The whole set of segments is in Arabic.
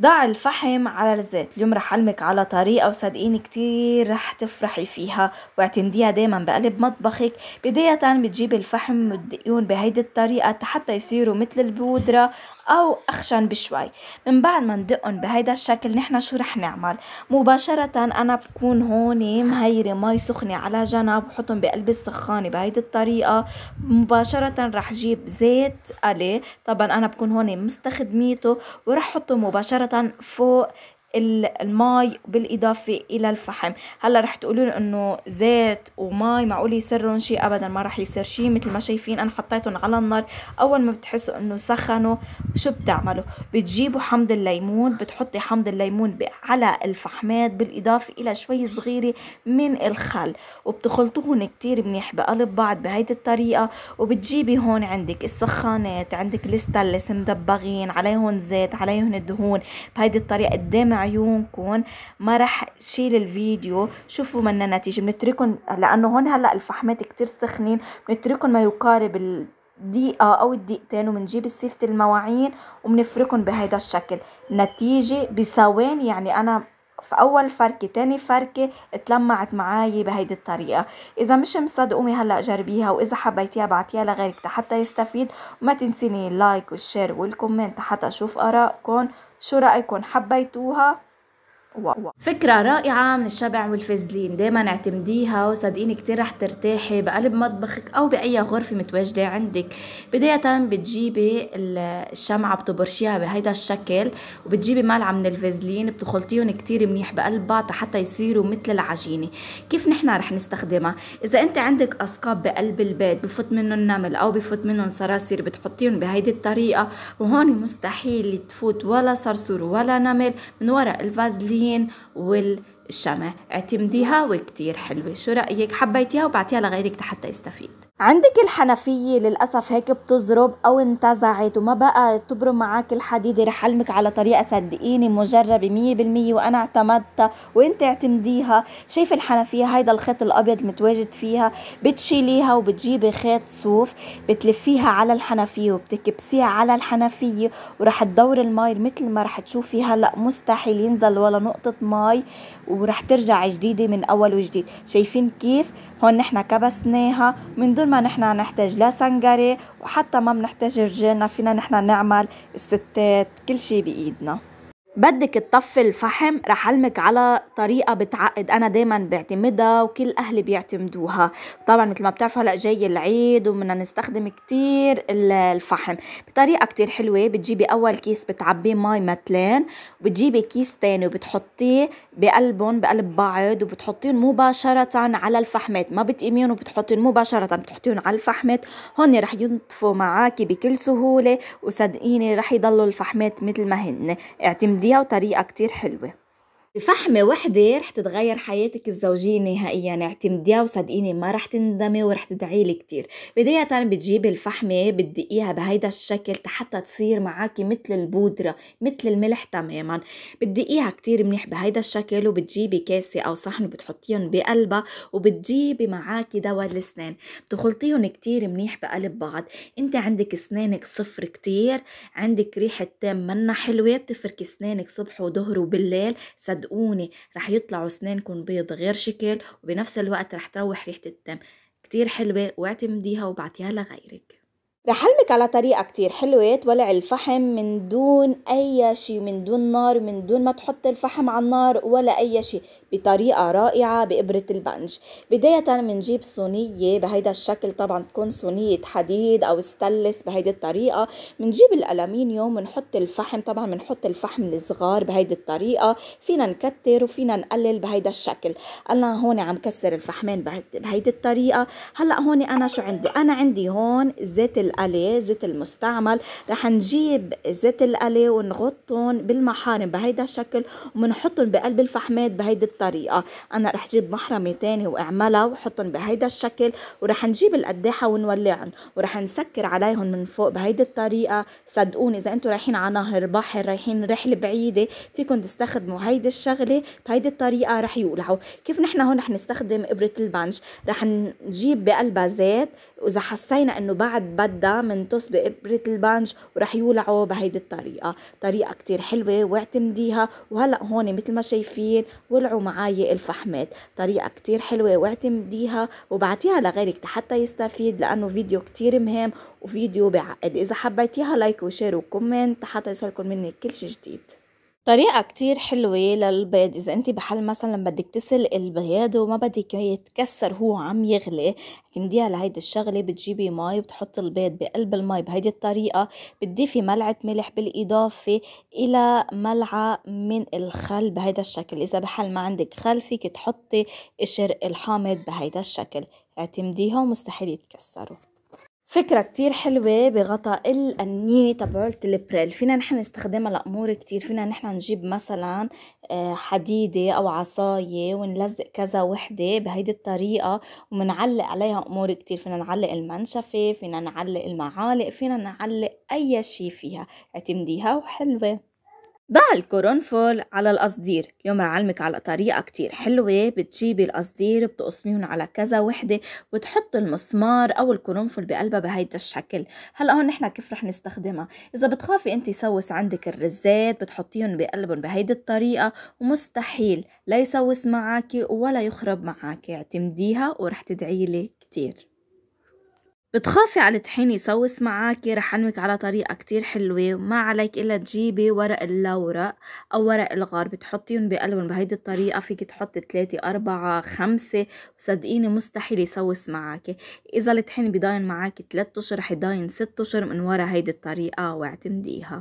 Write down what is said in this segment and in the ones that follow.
ضع الفحم على الزيت اليوم رح علمك على طريقة وصدقيني كتير رح تفرحي فيها واعتمديها دايما بقلب مطبخك بداية بتجيبي الفحم والدقيون بهيدي الطريقة حتى يصيروا مثل البودرة او اخشن بشوي من بعد ما ندقهم بهيدا الشكل نحنا شو رح نعمل مباشرة انا بكون هون مهيرة مي سخنة على جنب وحطهم بقلب السخانة بهيدي الطريقة مباشرة رح جيب زيت قلي طبعا انا بكون هون مستخدميته ورح حطه مباشرة Sprotan for المي بالإضافة إلى الفحم هلا رح تقولون إنه زيت ومي معقول يسرهم شيء أبدا ما رح يصير شيء مثل ما شايفين أنا حطيتهم على النار أول ما بتحسوا إنه سخنوا شو بتعملوا بتجيبوا حمض الليمون بتحطي حمض الليمون على الفحمات بالإضافة إلى شوي صغيرة من الخل وبتخلطوهن كتير منيح بقلب بعض بهيدي الطريقة وبتجيبي هون عندك السخانات عندك الستانلس مدبغين عليهم زيت عليهم الدهون بهيدي الطريقة قدام عيونكم ما رح شيل الفيديو شوفوا منا نتيجه بنتركهم لانه هون هلا الفحمات كتير سخنين بنتركهم ما يقارب الدقيقة أو الدقيقتين وبنجيب سيفة المواعين وبنفركهم بهيدا الشكل نتيجة بثواني يعني أنا في اول فركه تاني فركه اتلمعت معاي بهيدي الطريقه اذا مش مصدقومي هلا جربيها واذا حبيتيها بعتيها لغيرك حتى يستفيد وما تنسيني اللايك والشير والكومنت حتى اشوف ارائكم شو رأيكم حبيتوها فكرة رائعة من الشبع والفازلين دايما اعتمديها وصدقيني كتير رح ترتاحي بقلب مطبخك او بأي غرفة متواجدة عندك بداية بتجيبي الشمعة بتبرشيها بهيدا الشكل وبتجيبي ملعقة من الفازلين بتخلطيهم كتير منيح بقلب بعض حتى يصيروا مثل العجينة كيف نحنا رح نستخدمها اذا انت عندك اسقاب بقلب البيت بفوت منهم نمل او بفوت منهم صراصير بتحطيهم بهيدي الطريقة وهون مستحيل تفوت ولا صرصور ولا نمل من وراء الفازلين will الشمع اعتمديها وكتير حلوة شو رأيك حبيتيها وبعتيها لغيرك حتى يستفيد عندك الحنفية للأسف هيك بتزرب أو انتزعت وما بقى تبرم معك الحديدة رح علمك على طريقة صدقيني مجربة مية بالمية وأنا اعتمدتها وانت اعتمديها شايف الحنفية هيدا الخيط الأبيض المتواجد فيها بتشيليها وبتجيبي خيط صوف بتلفيها على الحنفية وبتكبسيها على الحنفية ورح تدور المي مثل ما رح تشوفي هلأ مستحيل ينزل ولا نقطة مي ورح ترجع جديدة من أول وجديد شايفين كيف هون نحنا كبسناها من دون ما نحنا نحتاج لا سنجرة وحتى ما بنحتاج رجالنا فينا نحنا نعمل الستات كل شي بإيدنا بدك تطفي الفحم رح علمك على طريقه بتعقد انا دايما بعتمدها وكل اهلي بيعتمدوها طبعا مثل ما بتعرفوا هلا جاي العيد وبدنا نستخدم كتير الفحم بطريقه كتير حلوه بتجيبي اول كيس بتعبيه مي متلين وبتجيبي كيس تاني وبتحطيه بقلبهم بقلب بعض وبتحطيهم مباشره على الفحمات ما بتقيميهم وبتحطيهم مباشره بتحطيهم على الفحمات هون رح ينطفوا معاكي بكل سهوله وصدقيني رح يضلوا الفحمات مثل ما هن اعتمدي بتعديها وطريقة كتير حلوة بفحمة وحدة رح تتغير حياتك الزوجية نهائيا اعتمديا وصدقيني ما رح تندمي ورح تدعي لي كتير بداية بتجيبي الفحمة بتدقيها بهيدا الشكل حتى تصير معاكي مثل البودرة مثل الملح تماما بتدقيها كتير منيح بهيدا الشكل وبتجيبي كاسة أو صحن بتحطيهم بقلبها وبتجيبي معاكي دواء الأسنان بتخلطيهم كتير منيح بقلب بعض انت عندك أسنانك صفر كتير عندك ريحة تام منا حلوة بتفركي أسنانك صبح وظهر وبالليل صدق صدقوني رح يطلعوا اسنانكم بيض غير شكل وبنفس الوقت رح تروح ريحة الدم كتير حلوة واعتمديها وبعتيها لغيرك رح علمك على طريقة كتير حلوة تولع الفحم من دون أي شي من دون نار من دون ما تحط الفحم على النار ولا أي شي بطريقة رائعة بإبرة البنج بداية منجيب صينية بهيدا الشكل طبعا تكون صينية حديد أو ستلس بهيدي الطريقة منجيب الألمنيوم ونحط الفحم طبعا منحط الفحم الصغار بهيدي الطريقة فينا نكتر وفينا نقلل بهيدا الشكل أنا هون عم كسر الفحمين بهيدي الطريقة هلأ هون أنا شو عندي أنا عندي هون زيت القلي زيت المستعمل رح نجيب زيت القلي ونغطهم بالمحارم بهيدا الشكل ومنحطهم بقلب الفحمات بهيدي الطريقة أنا رح جيب محرمة تاني وأعملها وحطهم بهيدا الشكل ورح نجيب القداحة ونولعهم ورح نسكر عليهم من فوق بهيدي الطريقة صدقوني إذا أنتم رايحين على نهر بحر رايحين رحلة بعيدة فيكم تستخدموا هيدي الشغلة بهيدي الطريقة رح يولعوا كيف نحن هون رح نستخدم إبرة البنج رح نجيب بقلبها زيت وإذا حسينا إنه بعد بدا من تص بإبرة البانج ورح يولعوا بهيدي الطريقة طريقة كتير حلوة واعتمديها وهلأ هون مثل ما شايفين ولعوا معاي الفحمات طريقة كتير حلوة واعتمديها وبعتيها لغيرك حتى يستفيد لأنه فيديو كتير مهم وفيديو بعقد إذا حبيتيها لايك وشير وكومنت حتى يوصلكم مني كل شي جديد طريقة كتير حلوة للبيض إذا أنت بحال مثلا بدك تسل البيض وما بدك يتكسر هو عم يغلي تمديها لهيدي الشغلة بتجيبي مي وبتحط البيض بقلب المي بهيدي الطريقة بتضيفي ملعقة ملح بالإضافة إلى ملعقة من الخل بهيدا الشكل إذا بحال ما عندك خل فيك تحطي قشر الحامض بهيدا الشكل اعتمديها ومستحيل يتكسروا فكرة كتير حلوة بغطاء الأنية تبعولة البريل فينا نحن نستخدمها لأمور كتير فينا نحن نجيب مثلا آه، حديدة أو عصاية ونلزق كذا وحدة بهيدي الطريقة ومنعلق عليها أمور كتير فينا نعلق المنشفة فينا نعلق المعالق فينا نعلق أي شي فيها اعتمديها وحلوة ضع القرنفل على القصدير اليوم رح اعلمك على طريقه كتير حلوه بتجيبي القصدير بتقسميهم على كذا وحده وتحط المسمار او القرنفل بقلبها بهيدا الشكل هلا هون نحن كيف رح نستخدمها اذا بتخافي انت يسوس عندك الرزات بتحطيهم بقلبهم بهيدي الطريقه ومستحيل لا يسوس معك ولا يخرب معك اعتمديها ورح تدعيلي كتير بتخافي على الطحين يسوس معاكي رح انويك على طريقة كتير حلوة وما عليك إلا تجيبي ورق اللورق أو ورق الغار بتحطيهم بقلبهم بهيدي الطريقة فيك تحطي تلاتة أربعة خمسة وصدقيني مستحيل يسوس معاكي إذا الطحين بيضاين معاكي تلات أشهر رح يضاين ست أشهر من ورا هيدي الطريقة واعتمديها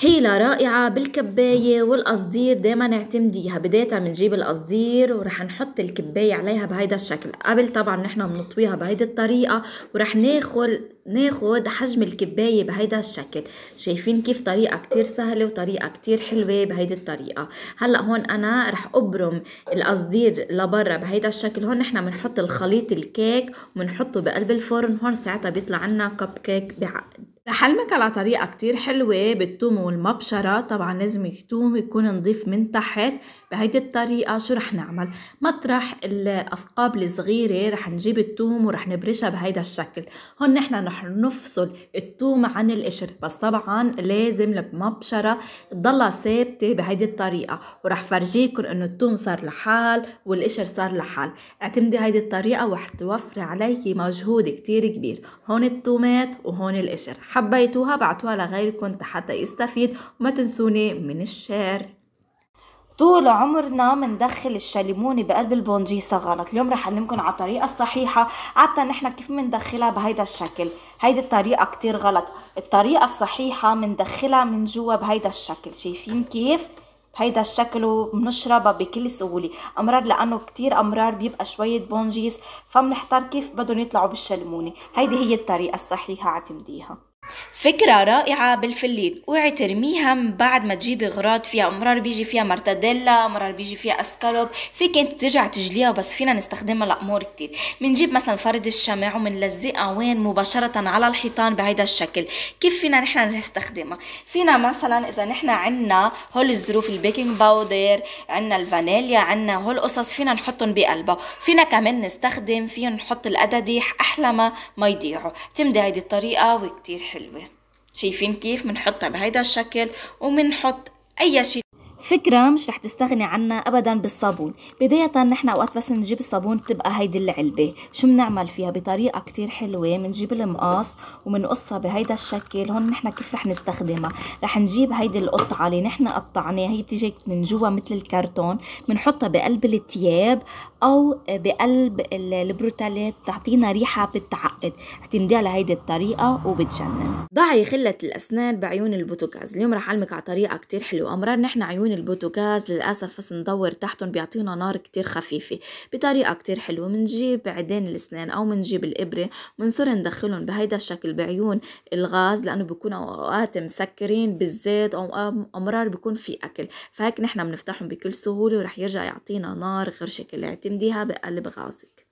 حيلة رائعة بالكباية والقصدير دايما نعتمديها بداية بنجيب القصدير ورح نحط الكباية عليها بهيدا الشكل قبل طبعا نحن بنطويها بهيدي الطريقة ورح ناخد ناخد حجم الكباية بهيدا الشكل شايفين كيف طريقة كتير سهلة وطريقة كتير حلوة بهيدي الطريقة هلأ هون أنا رح أبرم القصدير لبرا بهيدا الشكل هون نحن بنحط الخليط الكيك ومنحطه بقلب الفرن هون ساعتها بيطلع عنا كب كيك بعقد لحلمك على طريقة كتير حلوة بالثوم والمبشرة طبعا لازم الثوم يكون نضيف من تحت بهيدي الطريقة شو رح نعمل مطرح الأثقاب الصغيرة رح نجيب التوم ورح نبرشها بهيدا الشكل هون نحن رح نفصل التوم عن القشر بس طبعا لازم المبشرة تضلها ثابتة بهيدي الطريقة ورح فرجيكم انه التوم صار لحال والقشر صار لحال اعتمدي هيدي الطريقة ورح توفري عليكي مجهود كتير كبير هون التومات وهون القشر حبيتوها بعتوها لغيركم حتى يستفيد وما تنسوني من الشير طول عمرنا مندخل الشليمون بقلب البونجيسة غلط اليوم رح أعلمكم على الطريقة الصحيحة عادة نحن كيف مندخلها بهيدا الشكل هيدي الطريقة كتير غلط الطريقة الصحيحة مندخلها من جوا بهيدا الشكل شايفين كيف؟ بهيدا الشكل وبنشربها بكل سهولة أمرار لأنه كتير أمرار بيبقى شوية بونجيس فمنحتار كيف بدهم يطلعوا بالشلمونة هيدي هي الطريقة الصحيحة اعتمديها فكرة رائعة بالفلين اوعي ترميها من بعد ما تجيبي غراض فيها مرار بيجي فيها مرتديلا مرار بيجي فيها اسكالوب فيك انت ترجع تجليها بس فينا نستخدمها لامور كتير بنجيب مثلا فرد الشمع وبنلزقها وين مباشرة على الحيطان بهيدا الشكل كيف فينا نحن نستخدمها فينا مثلا اذا نحن عنا هول الظروف البيكنج باودر عنا الفانيليا عنا هول قصص فينا نحطهم بقلبها فينا كمان نستخدم فيهم نحط القداديح احلى ما ما يضيعوا تمدي هيدي الطريقة وكتير حلو حلوة شايفين كيف بنحطها بهيدا الشكل وبنحط أي شيء فكرة مش رح تستغني عنا أبدا بالصابون بداية نحن أوقات بس نجيب الصابون بتبقى هيدي العلبة شو بنعمل فيها بطريقة كتير حلوة بنجيب المقاص وبنقصها بهيدا الشكل هون نحن كيف رح نستخدمها رح نجيب هيدي القطعة اللي نحن قطعناها هي بتيجي من جوا مثل الكرتون بنحطها بقلب التياب أو بقلب البروتالات بتعطينا ريحة بتعقد اعتمديها لهيدي الطريقة وبتجنن ضعي خلة الأسنان بعيون البوتوكاز اليوم رح أعلمك على طريقة كتير حلوة أمرار نحن عيون البوتوكاز للأسف بس ندور تحتهم بيعطينا نار كتير خفيفة بطريقة كتير حلوة منجيب عدين الأسنان أو منجيب الإبرة منصير ندخلهم بهيدا الشكل بعيون الغاز لأنه بيكونوا أوقات مسكرين بالزيت أو أمرار بيكون في أكل فهيك نحن بنفتحهم بكل سهولة ورح يرجع يعطينا نار غير شكل اعتمديها بقلب غازك